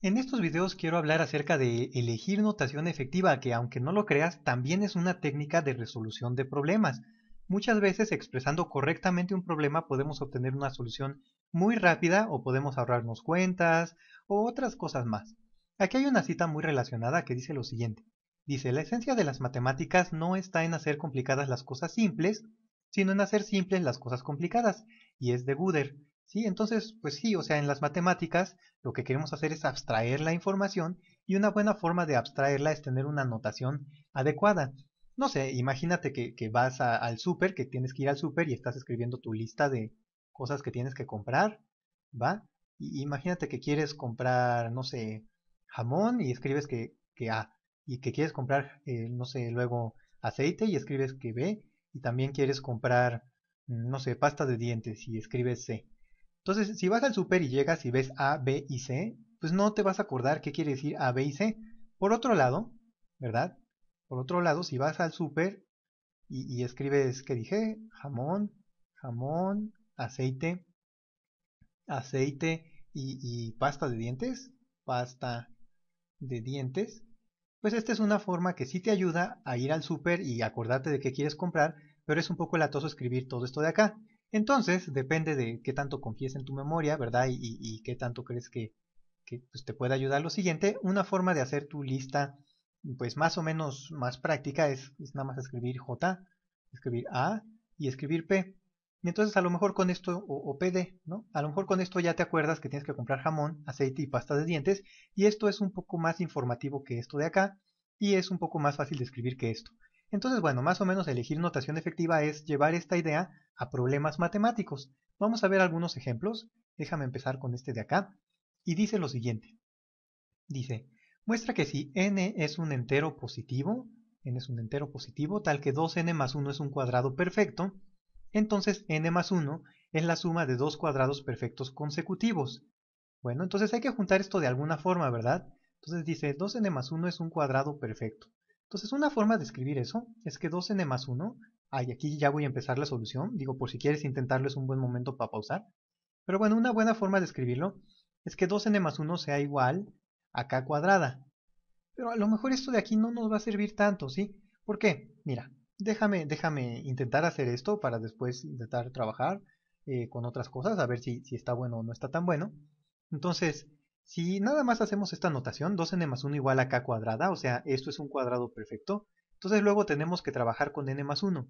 En estos videos quiero hablar acerca de elegir notación efectiva, que aunque no lo creas, también es una técnica de resolución de problemas. Muchas veces expresando correctamente un problema podemos obtener una solución muy rápida o podemos ahorrarnos cuentas o otras cosas más. Aquí hay una cita muy relacionada que dice lo siguiente. Dice, la esencia de las matemáticas no está en hacer complicadas las cosas simples, sino en hacer simples las cosas complicadas, y es de Guder. ¿sí? Entonces, pues sí, o sea, en las matemáticas lo que queremos hacer es abstraer la información y una buena forma de abstraerla es tener una notación adecuada. No sé, imagínate que, vas al super, que tienes que ir al súper y estás escribiendo tu lista de cosas que tienes que comprar, ¿va? Y imagínate que quieres comprar, no sé, jamón y escribes que, que A, y que quieres comprar, eh, no sé, luego aceite y escribes que B, y también quieres comprar, mm, no sé, pasta de dientes y escribes C. Entonces, si vas al super y llegas y ves A, B y C, pues no te vas a acordar qué quiere decir A, B y C. Por otro lado, ¿verdad? Por otro lado, si vas al super y, escribes, ¿qué dije? Jamón, jamón, aceite, aceite y, pasta de dientes, pasta de dientes, pues esta es una forma que sí te ayuda a ir al súper y acordarte de qué quieres comprar, pero es un poco latoso escribir todo esto de acá. Entonces, depende de qué tanto confíes en tu memoria, ¿verdad? Y, qué tanto crees que, pues, te puede ayudar lo siguiente. Una forma de hacer tu lista, pues más o menos más práctica, es, nada más escribir J, escribir A y escribir P. Y entonces a lo mejor con esto, o, o, PD, ¿no? A lo mejor con esto ya te acuerdas que tienes que comprar jamón, aceite y pasta de dientes, y esto es un poco más informativo que esto de acá, y es un poco más fácil de escribir que esto. Entonces, bueno, más o menos elegir notación efectiva es llevar esta idea a problemas matemáticos. Vamos a ver algunos ejemplos. Déjame empezar con este de acá. Y dice lo siguiente. Dice, muestra que si n es un entero positivo, n es un entero positivo, tal que 2n más 1 es un cuadrado perfecto, entonces n más 1 es la suma de dos cuadrados perfectos consecutivos. Bueno, entonces hay que juntar esto de alguna forma, ¿verdad? Entonces dice 2n más 1 es un cuadrado perfecto. Entonces, una forma de escribir eso es que 2n más 1, ¡ay! aquí ya voy a empezar la solución, digo, por si quieres intentarlo es un buen momento para pausar, pero bueno, una buena forma de escribirlo es que 2n más 1 sea igual a k cuadrada. Pero a lo mejor esto de aquí no nos va a servir tanto, ¿sí? ¿Por qué? Mira, déjame, déjame intentar hacer esto para después intentar trabajar eh, con otras cosas, a ver si, si está bueno o no está tan bueno. Entonces, si nada más hacemos esta notación, 2n más 1 igual a k cuadrada, o sea, esto es un cuadrado perfecto, entonces luego tenemos que trabajar con n más 1,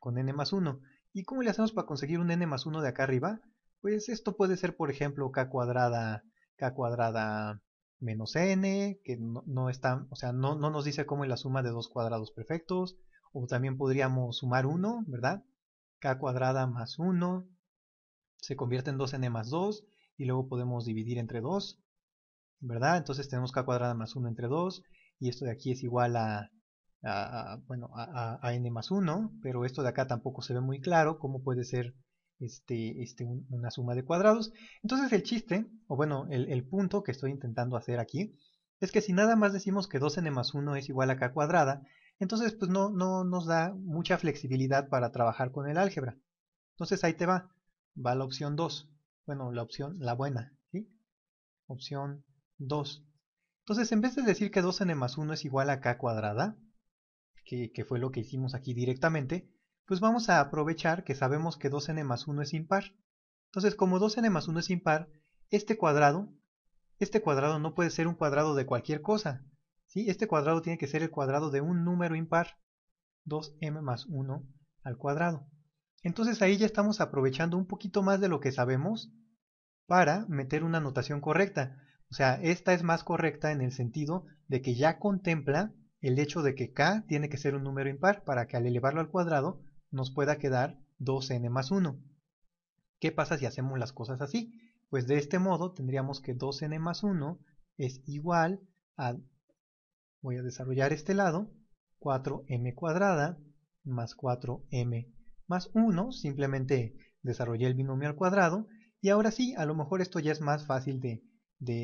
con n más 1. ¿Y cómo le hacemos para conseguir un n más 1 de acá arriba? Pues esto puede ser, por ejemplo, k cuadrada, k cuadrada menos n, que no, está, o sea, no, no, nos dice cómo es la suma de dos cuadrados perfectos, o también podríamos sumar 1, ¿verdad? k cuadrada más 1 se convierte en 2n más 2, y luego podemos dividir entre 2, ¿verdad? Entonces tenemos k cuadrada más 1 entre 2 y esto de aquí es igual a, a, bueno, a, n más 1, pero esto de acá tampoco se ve muy claro cómo puede ser este, este, una suma de cuadrados. Entonces el chiste, o bueno, el, punto que estoy intentando hacer aquí, es que si nada más decimos que 2n más 1 es igual a k cuadrada, entonces pues no, no nos da mucha flexibilidad para trabajar con el álgebra. Entonces ahí te va, va la opción 2 bueno, la opción, la buena, ¿sí? Opción 2. Entonces, en vez de decir que 2n más 1 es igual a k cuadrada, que, fue lo que hicimos aquí directamente, pues vamos a aprovechar que sabemos que 2n más 1 es impar. Entonces, como 2n más 1 es impar, este cuadrado, este cuadrado no puede ser un cuadrado de cualquier cosa. ¿sí? Este cuadrado tiene que ser el cuadrado de un número impar, 2m más 1 al cuadrado. Entonces ahí ya estamos aprovechando un poquito más de lo que sabemos para meter una notación correcta. O sea, esta es más correcta en el sentido de que ya contempla el hecho de que k tiene que ser un número impar para que al elevarlo al cuadrado nos pueda quedar 2n más 1. ¿Qué pasa si hacemos las cosas así? Pues de este modo tendríamos que 2n más 1 es igual a, voy a desarrollar este lado, 4m cuadrada más 4m más 1, simplemente desarrollé el binomio al cuadrado, y ahora sí, a lo mejor esto ya es más fácil de,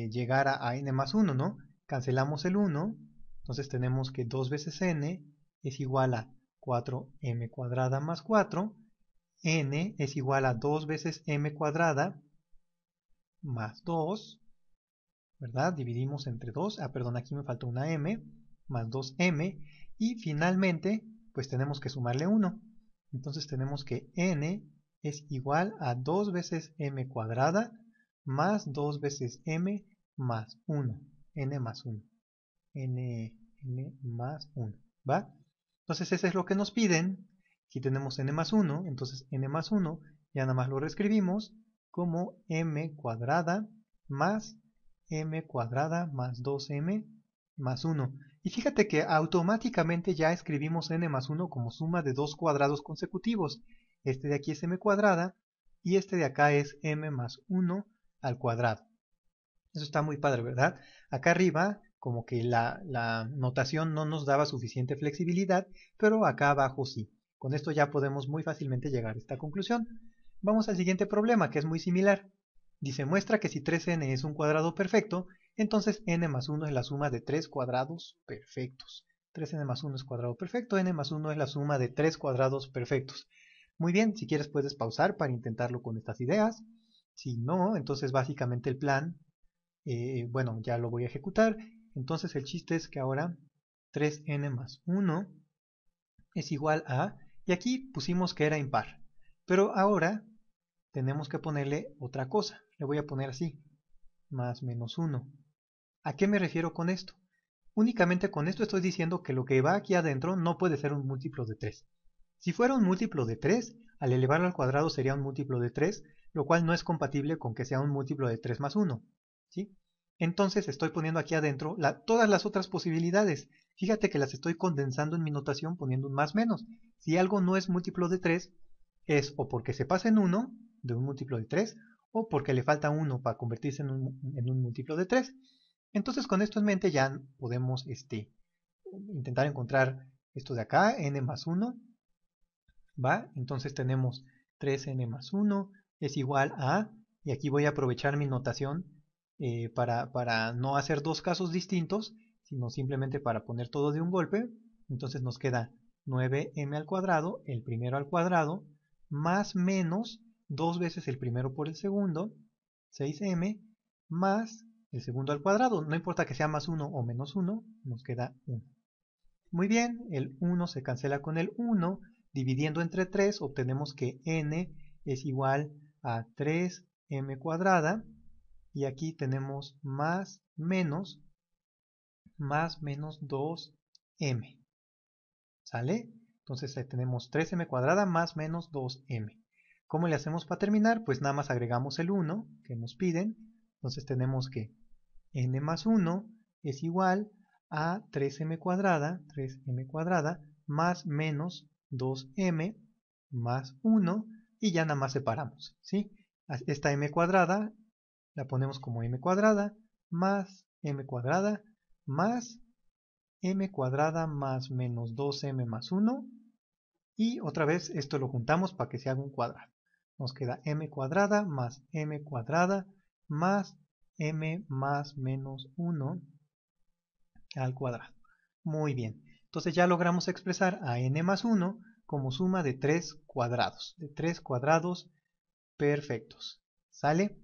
llegar a, n más 1, ¿no? Cancelamos el 1, entonces tenemos que 2 veces n es igual a 4m cuadrada más 4, n es igual a 2 veces m cuadrada más 2, ¿verdad? Dividimos entre 2, ah, perdón, aquí me faltó una m, más 2m, y finalmente, pues tenemos que sumarle 1. Entonces tenemos que n es igual a 2 veces m cuadrada más 2 veces m más 1. n más 1. n, más 1. ¿Va? Entonces eso es lo que nos piden. Aquí tenemos n más 1. Entonces n más 1 ya nada más lo reescribimos como m cuadrada más m cuadrada más 2m más 1. Y fíjate que automáticamente ya escribimos n más 1 como suma de dos cuadrados consecutivos. Este de aquí es m cuadrada y este de acá es m más 1 al cuadrado. Eso está muy padre, ¿verdad? Acá arriba como que la, la notación no nos daba suficiente flexibilidad, pero acá abajo sí. Con esto ya podemos muy fácilmente llegar a esta conclusión. Vamos al siguiente problema, que es muy similar. Dice, muestra que si 3n es un cuadrado perfecto entonces n más 1 es la suma de tres cuadrados perfectos. 3n más 1 es cuadrado perfecto, n más 1 es la suma de tres cuadrados perfectos. Muy bien, si quieres puedes pausar para intentarlo con estas ideas. Si no, entonces básicamente el plan, eh, bueno, ya lo voy a ejecutar. Entonces el chiste es que ahora 3n más 1 es igual a, y aquí pusimos que era impar, pero ahora tenemos que ponerle otra cosa, le voy a poner así, más menos 1. ¿A qué me refiero con esto? Únicamente con esto estoy diciendo que lo que va aquí adentro no puede ser un múltiplo de 3. Si fuera un múltiplo de 3, al elevarlo al cuadrado sería un múltiplo de 3, lo cual no es compatible con que sea un múltiplo de 3 más 1. ¿sí? Entonces estoy poniendo aquí adentro todas las otras posibilidades. Fíjate que las estoy condensando en mi notación poniendo un más menos. Si algo no es múltiplo de 3, es o porque se pasa en 1 de un múltiplo de 3, o porque le falta 1 para convertirse en un, en un múltiplo de 3. Entonces con esto en mente ya podemos este, intentar encontrar esto de acá, n más 1, ¿va? Entonces tenemos 3n más 1 es igual a, y aquí voy a aprovechar mi notación eh, para, para no hacer dos casos distintos, sino simplemente para poner todo de un golpe, entonces nos queda 9m al cuadrado, el primero al cuadrado, más menos dos veces el primero por el segundo, 6m, más el segundo al cuadrado. No importa que sea más 1 o menos 1, nos queda 1. Muy bien, el 1 se cancela con el 1. Dividiendo entre 3 obtenemos que n es igual a 3m cuadrada. Y aquí tenemos más menos, más menos 2m. ¿Sale? Entonces ahí tenemos 3m cuadrada más menos 2m. ¿Cómo le hacemos para terminar? Pues nada más agregamos el 1 que nos piden. Entonces tenemos que n más 1 es igual a 3m cuadrada, 3m cuadrada, más menos 2m más 1 y ya nada más separamos, ¿sí? Esta m cuadrada la ponemos como m cuadrada más m cuadrada más m cuadrada más menos 2m más 1 y otra vez esto lo juntamos para que se haga un cuadrado. Nos queda m cuadrada más m cuadrada más m más menos 1 al cuadrado. Muy bien, entonces ya logramos expresar a n más 1 como suma de 3 cuadrados, de 3 cuadrados perfectos. ¿Sale?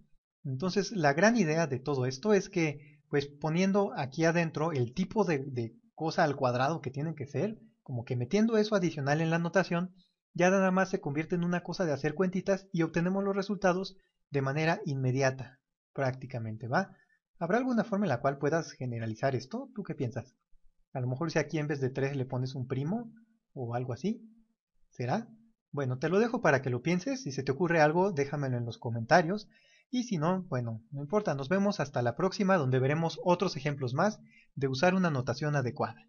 Entonces la gran idea de todo esto es que, pues poniendo aquí adentro el tipo de, de cosa al cuadrado que tienen que ser, como que metiendo eso adicional en la notación, ya nada más se convierte en una cosa de hacer cuentitas y obtenemos los resultados de manera inmediata, prácticamente, ¿va? ¿Habrá alguna forma en la cual puedas generalizar esto? ¿Tú qué piensas? A lo mejor si aquí en vez de 3 le pones un primo o algo así. ¿Será? Bueno, te lo dejo para que lo pienses. Si se te ocurre algo, déjamelo en los comentarios. Y si no, bueno, no importa. Nos vemos hasta la próxima donde veremos otros ejemplos más de usar una notación adecuada.